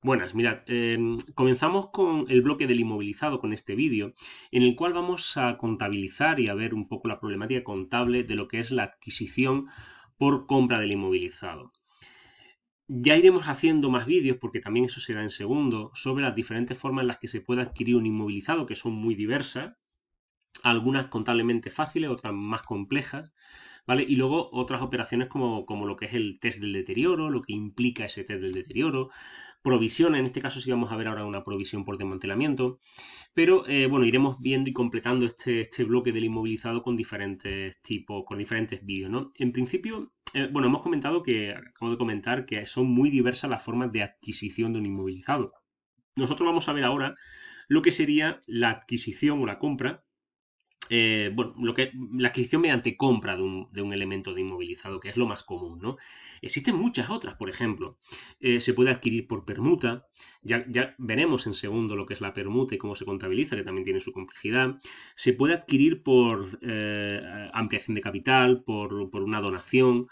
Buenas, mirad, em, comenzamos con el bloque del inmovilizado con este vídeo, en el cual vamos a contabilizar y a ver un poco la problemática contable de lo que es la adquisición por compra del inmovilizado. Ya iremos haciendo más vídeos, porque también eso será en segundo, sobre las diferentes formas en las que se puede adquirir un inmovilizado, que son muy diversas, algunas contablemente fáciles, otras más complejas, y luego otras operaciones como, lo que es el test del deterioro, lo que implica ese test del deterioro, provisión, en este caso sí vamos a ver ahora una provisión por desmantelamiento, pero eh, bueno, iremos viendo y completando este, este, bloque del inmovilizado con diferentes tipos, con diferentes vídeos, ¿no? En principio, eh, bueno, hemos comentado que, acabo de comentar que son muy diversas las formas de adquisición de un inmovilizado. Nosotros vamos a ver ahora lo que sería la adquisición o la compra eh, bueno, lo que, la adquisición mediante compra de un, elemento de inmovilizado, que es lo más común, ¿no? Existen muchas otras, por ejemplo. Eh, se puede adquirir por permuta. Ya, ya, veremos en segundo lo que es la permuta y cómo se contabiliza, que también tiene su complejidad. Se puede adquirir por eh, ampliación de capital, por una donación,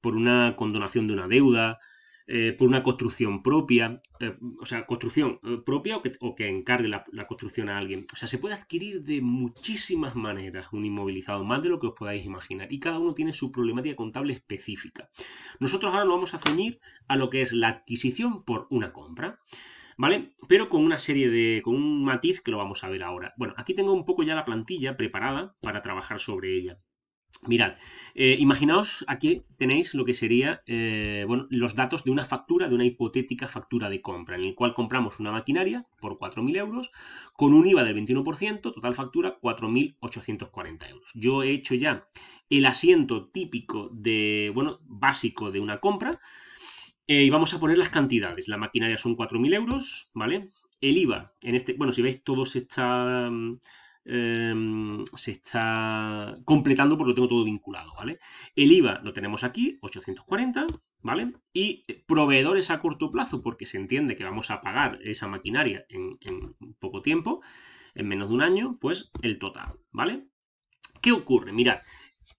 por una condonación de una deuda, eh, por una construcción propia, eh, o sea, construcción eh, propia o que, encargue la, la, construcción a alguien. O sea, se puede adquirir de muchísimas maneras un inmovilizado, más de lo que os podáis imaginar, y cada uno tiene su problemática contable específica. Nosotros ahora lo vamos a ceñir a lo que es la adquisición por una compra. ¿Vale? Pero con una serie de. con un matiz que lo vamos a ver ahora. Bueno, aquí tengo un poco ya la plantilla preparada para trabajar sobre ella. Mirad, eh, imaginaos aquí tenéis lo que sería eh, los datos de una factura, de una hipotética factura de compra, en el cual compramos una maquinaria por 4.000 euros con un IVA del 21%, total factura 4.840 euros. Yo he hecho ya el asiento típico de, bueno, básico de una compra eh, y vamos a poner las cantidades. La maquinaria son 4.000 euros, ¿vale? El IVA, en este, bueno, si veis, todos se mm, Em, se está completando porque lo tengo todo vinculado, ¿vale? El IVA lo tenemos aquí, 840, ¿vale? Y proveedores a corto plazo, porque se entiende que vamos a pagar esa maquinaria en, poco tiempo, en menos de un año, pues el total, ¿vale? ¿Qué ocurre? Mirad,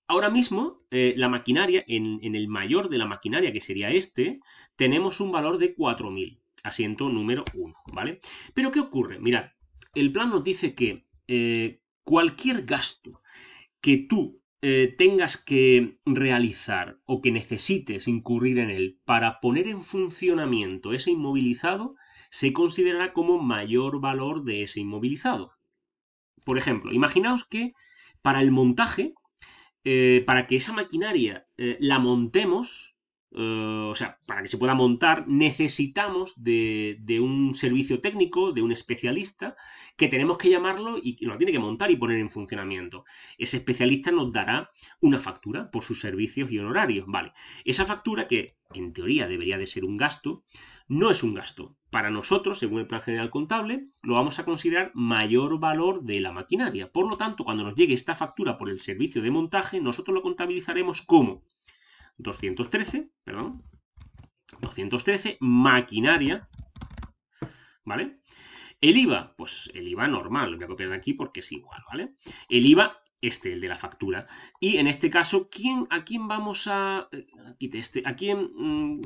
ahora mismo eh, la maquinaria, en, en, el mayor de la maquinaria, que sería este, tenemos un valor de 4.000, asiento número 1, ¿vale? Pero ¿qué ocurre? Mirad, el plan nos dice que eh, cualquier gasto que tú eh, tengas que realizar o que necesites incurrir en él para poner en funcionamiento ese inmovilizado, se considerará como mayor valor de ese inmovilizado. Por ejemplo, imaginaos que para el montaje, eh, para que esa maquinaria la montemos, eh, o sea, para que se pueda montar, necesitamos de, un servicio técnico, de un especialista, que tenemos que llamarlo y que lo tiene que montar y poner en funcionamiento. Ese especialista nos dará una factura por sus servicios y honorarios. Vale, esa factura que en teoría debería de ser un gasto, no es un gasto. Para nosotros, según el plan general contable, lo vamos a considerar mayor valor de la maquinaria. Por lo tanto, cuando nos llegue esta factura por el servicio de montaje, nosotros lo contabilizaremos como 213, perdón, 213, maquinaria, ¿vale? El IVA, pues el IVA normal, lo voy a copiar de aquí porque es igual, ¿vale? El IVA, este, el de la factura. Y en este caso, ¿quién, ¿a quién vamos a... Eh, aquí este, ¿a quién... Mm,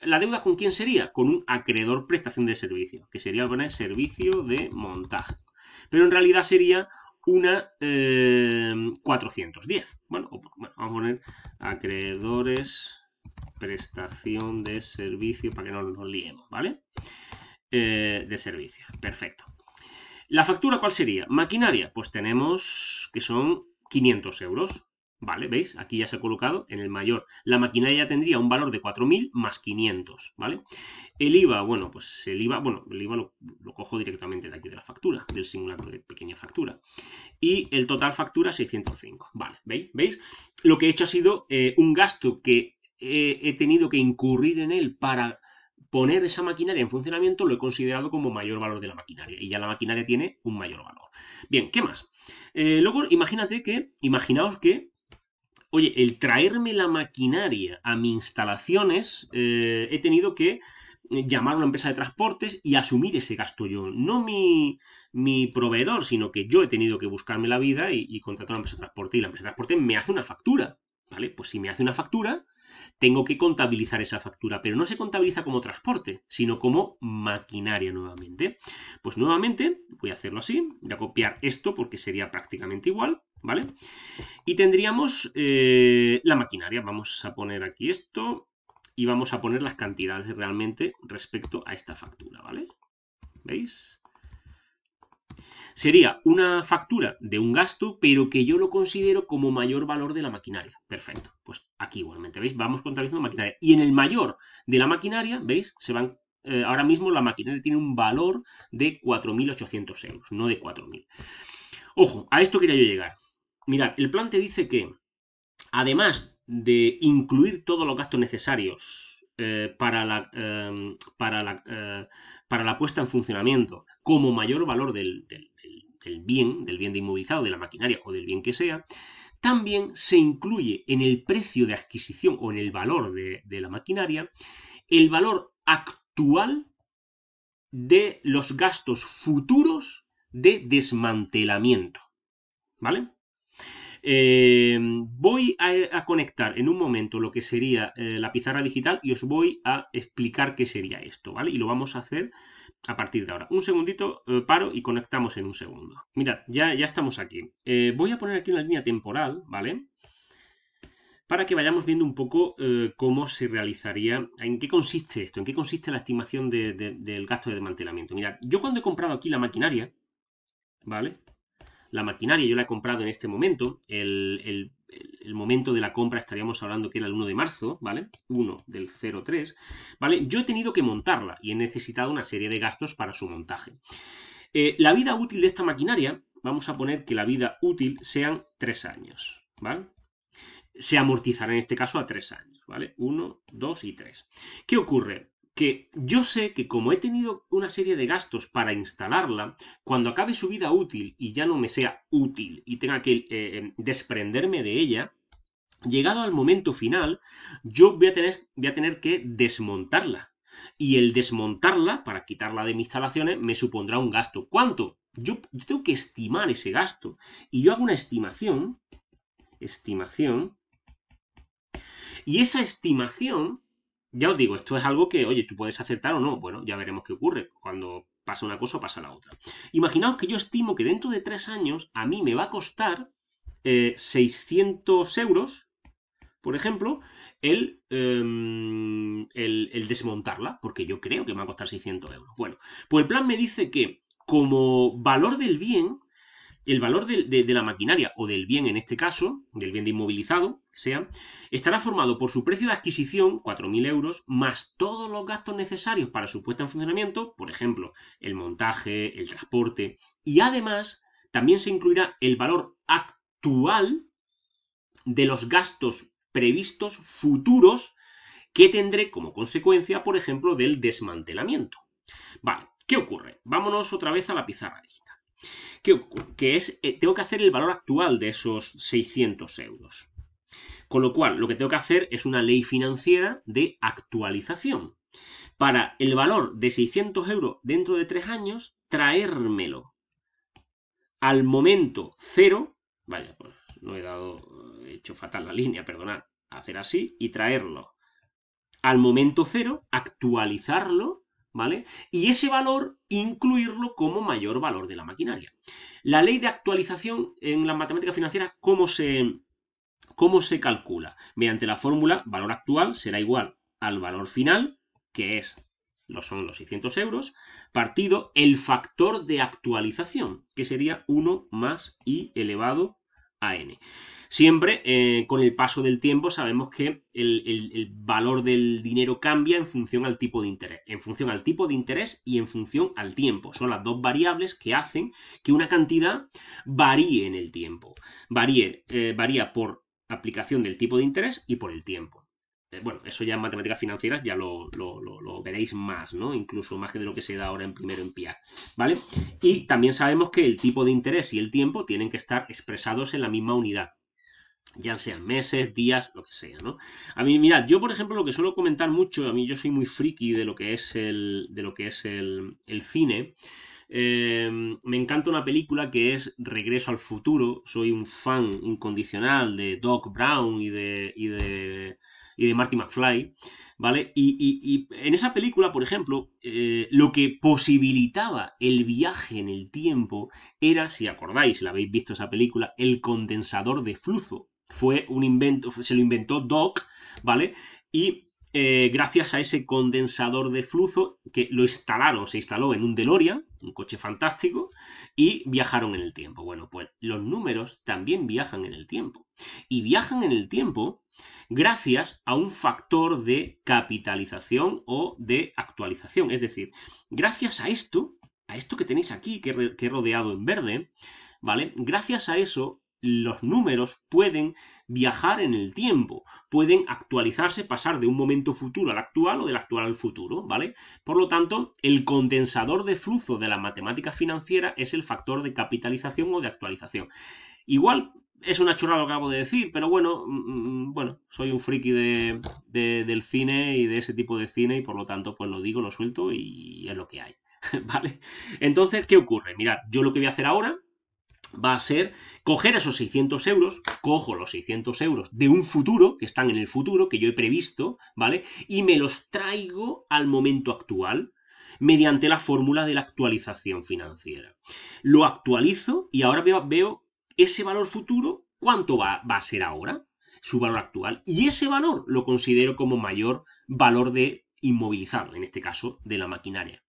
¿La deuda con quién sería? Con un acreedor prestación de servicio, que sería poner servicio de montaje. Pero en realidad sería una 410. Eh, bueno, vamos a poner acreedores, prestación de servicio, para que no nos liemos, ¿vale? Eh, de servicio, perfecto. ¿La factura cuál sería? Maquinaria, pues tenemos que son 500 euros. ¿Vale? ¿Veis? Aquí ya se ha colocado en el mayor. La maquinaria tendría un valor de 4.000 más 500, ¿vale? El IVA, bueno, pues el IVA, bueno, el IVA lo, cojo directamente de aquí de la factura, del simulacro de pequeña factura. Y el total factura 605, ¿vale? ¿Veis? ¿Veis? Lo que he hecho ha sido eh, un gasto que eh, he tenido que incurrir en él para poner esa maquinaria en funcionamiento lo he considerado como mayor valor de la maquinaria y ya la maquinaria tiene un mayor valor. Bien, ¿qué más? Eh, luego, imagínate que, imaginaos que oye, el traerme la maquinaria a mis instalaciones, eh, he tenido que eh, llamar a una empresa de transportes y asumir ese gasto yo. No mi, mi proveedor, sino que yo he tenido que buscarme la vida y, y contratar a una empresa de transporte y la empresa de transporte me hace una factura. ¿Vale? Pues si me hace una factura, tengo que contabilizar esa factura, pero no se contabiliza como transporte, sino como maquinaria nuevamente. Pues nuevamente voy a hacerlo así, voy a copiar esto porque sería prácticamente igual, ¿vale? Y tendríamos eh, la maquinaria, vamos a poner aquí esto y vamos a poner las cantidades realmente respecto a esta factura, ¿vale? ¿Veis? Sería una factura de un gasto, pero que yo lo considero como mayor valor de la maquinaria. Perfecto. Pues aquí igualmente, ¿veis? Vamos contabilizando maquinaria. Y en el mayor de la maquinaria, ¿veis? Se van eh, ahora mismo la maquinaria tiene un valor de 4.800 euros, no de 4.000. Ojo, a esto quería yo llegar. Mirad, el plan te dice que, además de incluir todos los gastos necesarios eh, para, la, em, eh, para, la, puesta en funcionamiento como mayor valor del, bien, del bien de inmovilizado, de la maquinaria o del bien que sea, también se incluye en el precio de adquisición o en el valor de, la maquinaria el valor actual de los gastos futuros de desmantelamiento. ¿Vale? Eh, voy a, conectar en un momento lo que sería eh, la pizarra digital y os voy a explicar qué sería esto, ¿vale? Y lo vamos a hacer a partir de ahora. Un segundito, eh, paro y conectamos en un segundo. Mirad, ya, ya estamos aquí. voy a poner aquí una línea temporal, ¿vale? para que vayamos viendo un poco cómo se realizaría, en qué consiste esto, en qué consiste la estimación del gasto de desmantelamiento. Mirad, yo cuando he comprado aquí la maquinaria, ¿vale? la maquinaria, yo la he comprado en este momento, el, momento de la compra estaríamos hablando que era el 1 de marzo, ¿vale? 1 del 03, ¿vale? Yo he tenido que montarla y he necesitado una serie de gastos para su montaje. Eh, la vida útil de esta maquinaria, vamos a poner que la vida útil sean 3 años, ¿vale? Se amortizará en este caso a 3 años, ¿vale? 1, 2 y 3. ¿Qué ocurre? que yo sé que como he tenido una serie de gastos para instalarla, cuando acabe su vida útil y ya no me sea útil y tenga que eh, em, desprenderme de ella, llegado al momento final, yo voy a tener, voy a tener que desmontarla. Y el desmontarla, para quitarla de mis instalaciones, me supondrá un gasto. ¿Cuánto? yo tengo que estimar ese gasto. Y yo hago una estimación. Estimación. Y esa estimación ya os digo, esto es algo que, oye, tú puedes acertar o no. Bueno, ya veremos qué ocurre. Cuando pasa una cosa, pasa la otra. Imaginaos que yo estimo que dentro de tres años a mí me va a costar 600 eh, euros, por ejemplo, el, em, el, el, desmontarla, porque yo creo que me va a costar 600 euros. Bueno, pues el plan me dice que como valor del bien, el valor de, la maquinaria o del bien en este caso, del bien de inmovilizado, que sea, estará formado por su precio de adquisición, 4.000 euros, más todos los gastos necesarios para su puesta en funcionamiento, por ejemplo, el montaje, el transporte, y además también se incluirá el valor actual de los gastos previstos futuros que tendré como consecuencia, por ejemplo, del desmantelamiento. Vale, ¿qué ocurre? Vámonos otra vez a la pizarra que, es, eh, tengo que hacer el valor actual de esos 600 euros. Con lo cual, lo que tengo que hacer es una ley financiera de actualización. Para el valor de 600 euros dentro de tres años, traérmelo al momento cero. Vaya, pues no he dado, he hecho fatal la línea, perdonad. Hacer así y traerlo al momento cero, actualizarlo ¿vale? Y ese valor incluirlo como mayor valor de la maquinaria. La ley de actualización en la matemática financiera, ¿cómo se, cómo se calcula? Mediante la fórmula valor actual será igual al valor final, que es lo son los 600 euros, partido el factor de actualización, que sería 1 más i elevado a n. Siempre, eh, con el paso del tiempo, sabemos que el, valor del dinero cambia en función al tipo de interés, en función al tipo de interés y en función al tiempo. Son las dos variables que hacen que una cantidad varíe en el tiempo. Eh, varía por aplicación del tipo de interés y por el tiempo eh, bueno, eso ya en matemáticas financieras ya lo, veréis más, ¿no? Incluso más que de lo que se da ahora en primero en PIA, ¿vale? Y también sabemos que el tipo de interés y el tiempo tienen que estar expresados en la misma unidad ya sean meses, días, lo que sea, ¿no? A mí, mirad, yo por ejemplo lo que suelo comentar mucho, a mí yo soy muy friki de lo que es el, de lo que es el, cine. Em, me encanta una película que es Regreso al futuro. Soy un fan incondicional de Doc Brown y de, de, Marty McFly, ¿vale? Y, en esa película, por ejemplo, eh, lo que posibilitaba el viaje en el tiempo era, si acordáis, la habéis visto esa película, el condensador de flujo fue un invento, se lo inventó Doc, ¿vale? Y eh, gracias a ese condensador de flujo que lo instalaron, se instaló en un DeLorean, un coche fantástico, y viajaron en el tiempo. Bueno, pues los números también viajan en el tiempo. Y viajan en el tiempo gracias a un factor de capitalización o de actualización. Es decir, gracias a esto, a esto que tenéis aquí, que, que he rodeado en verde, ¿vale? Gracias a eso, los números pueden viajar en el tiempo, pueden actualizarse, pasar de un momento futuro al actual o del actual al futuro, ¿vale? Por lo tanto, el condensador de flujo de la matemática financiera es el factor de capitalización o de actualización. Igual es una chorrada lo que acabo de decir, pero bueno, mm, mm, mm, bueno, soy un friki de, del cine y de ese tipo de cine y por lo tanto, pues lo digo, lo suelto y es lo que hay, ¿vale? Entonces, ¿qué ocurre? Mirad, yo lo que voy a hacer ahora va a ser coger esos 600 euros, cojo los 600 euros de un futuro, que están en el futuro, que yo he previsto, ¿vale? Y me los traigo al momento actual mediante la fórmula de la actualización financiera. Lo actualizo y ahora veo, ese valor futuro, cuánto va, va a ser ahora, su valor actual, y ese valor lo considero como mayor valor de inmovilizado, en este caso de la maquinaria.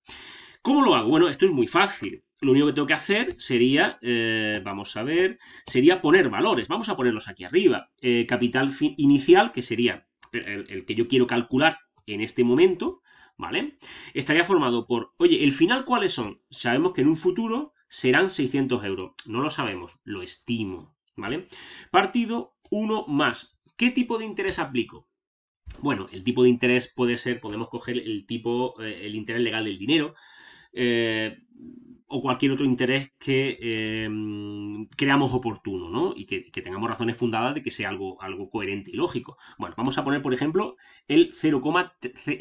¿Cómo lo hago? Bueno, esto es muy fácil. Lo único que tengo que hacer sería, eh, vamos a ver, sería poner valores. Vamos a ponerlos aquí arriba. Eh, capital inicial, que sería el, que yo quiero calcular en este momento, ¿vale? Estaría formado por, oye, ¿el final cuáles son? Sabemos que en un futuro serán 600 euros. No lo sabemos, lo estimo, ¿vale? Partido 1 más. ¿Qué tipo de interés aplico? Bueno, el tipo de interés puede ser, podemos coger el tipo, eh, el interés legal del dinero, eh, o cualquier otro interés que em, creamos oportuno, Y que, tengamos razones fundadas de que sea algo, algo coherente y lógico. Bueno, vamos a poner, por ejemplo, el el 3,5%,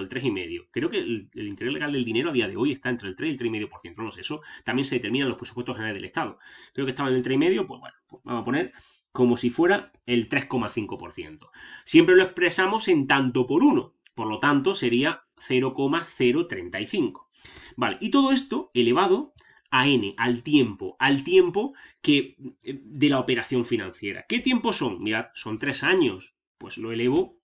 el 3,5%. Creo que el, interés legal del dinero a día de hoy está entre el 3 y el 3,5%. No lo sé, eso también se determina en los presupuestos generales del Estado. Creo que estaba en el 3,5%, pues bueno, pues vamos a poner como si fuera el 3,5%. Siempre lo expresamos en tanto por uno. Por lo tanto, sería 0,035. Vale, y todo esto elevado a n, al tiempo, al tiempo que eh, de la operación financiera. ¿Qué tiempo son? Mirad, son tres años. Pues lo elevo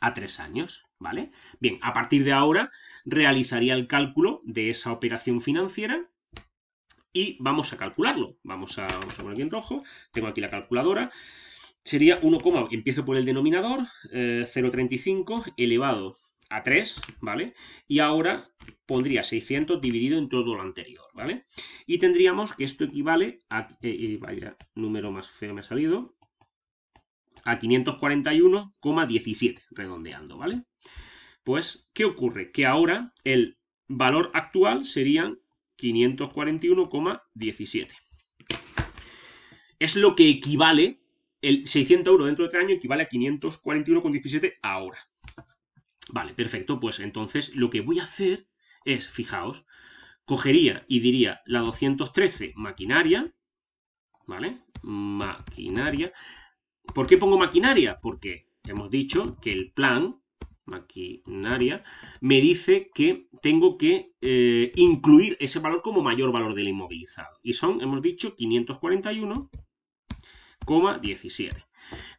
a tres años, ¿vale? Bien, a partir de ahora realizaría el cálculo de esa operación financiera y vamos a calcularlo. Vamos a, poner aquí en rojo, tengo aquí la calculadora. Sería 1, empiezo por el denominador, 0,35 eh, elevado a 3, ¿vale? Y ahora pondría 600 dividido en todo lo anterior, ¿vale? Y tendríamos que esto equivale a... Eh, eh, vaya, número más feo me ha salido. A 541,17, redondeando, ¿vale? Pues, ¿qué ocurre? Que ahora el valor actual serían 541,17. Es lo que equivale, el 600 euros dentro de este año equivale a 541,17 ahora. Vale, perfecto, pues entonces lo que voy a hacer es, fijaos, cogería y diría la 213 maquinaria, ¿vale? Maquinaria. ¿Por qué pongo maquinaria? Porque hemos dicho que el plan maquinaria, me dice que tengo que eh, incluir ese valor como mayor valor del inmovilizado. Y son, hemos dicho, 541,17.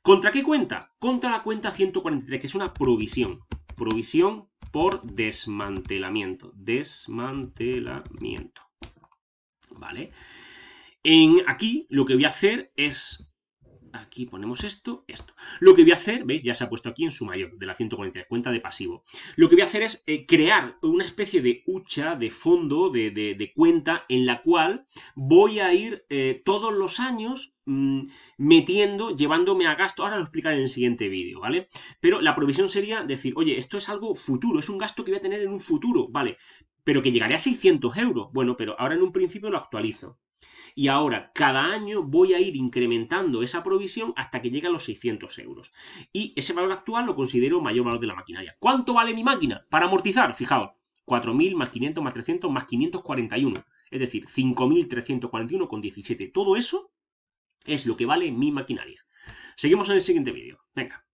¿Contra qué cuenta? Contra la cuenta 143, que es una provisión provisión por desmantelamiento. Desmantelamiento. ¿Vale? En, aquí lo que voy a hacer es aquí ponemos esto, esto. Lo que voy a hacer, veis, ya se ha puesto aquí en su mayor, de la 143, cuenta de pasivo. Lo que voy a hacer es eh, crear una especie de hucha, de fondo, de, cuenta, en la cual voy a ir eh, todos los años mm, metiendo, llevándome a gasto. Ahora lo explicaré en el siguiente vídeo, ¿vale? Pero la provisión sería decir, oye, esto es algo futuro, es un gasto que voy a tener en un futuro, ¿vale? Pero que llegaré a 600 euros. Bueno, pero ahora en un principio lo actualizo y ahora cada año voy a ir incrementando esa provisión hasta que llegue a los 600 euros. Y ese valor actual lo considero mayor valor de la maquinaria. ¿Cuánto vale mi máquina? Para amortizar, fijaos, 4.000 más 500 más 300 más 541. Es decir, con 17. Todo eso es lo que vale mi maquinaria. Seguimos en el siguiente vídeo. Venga.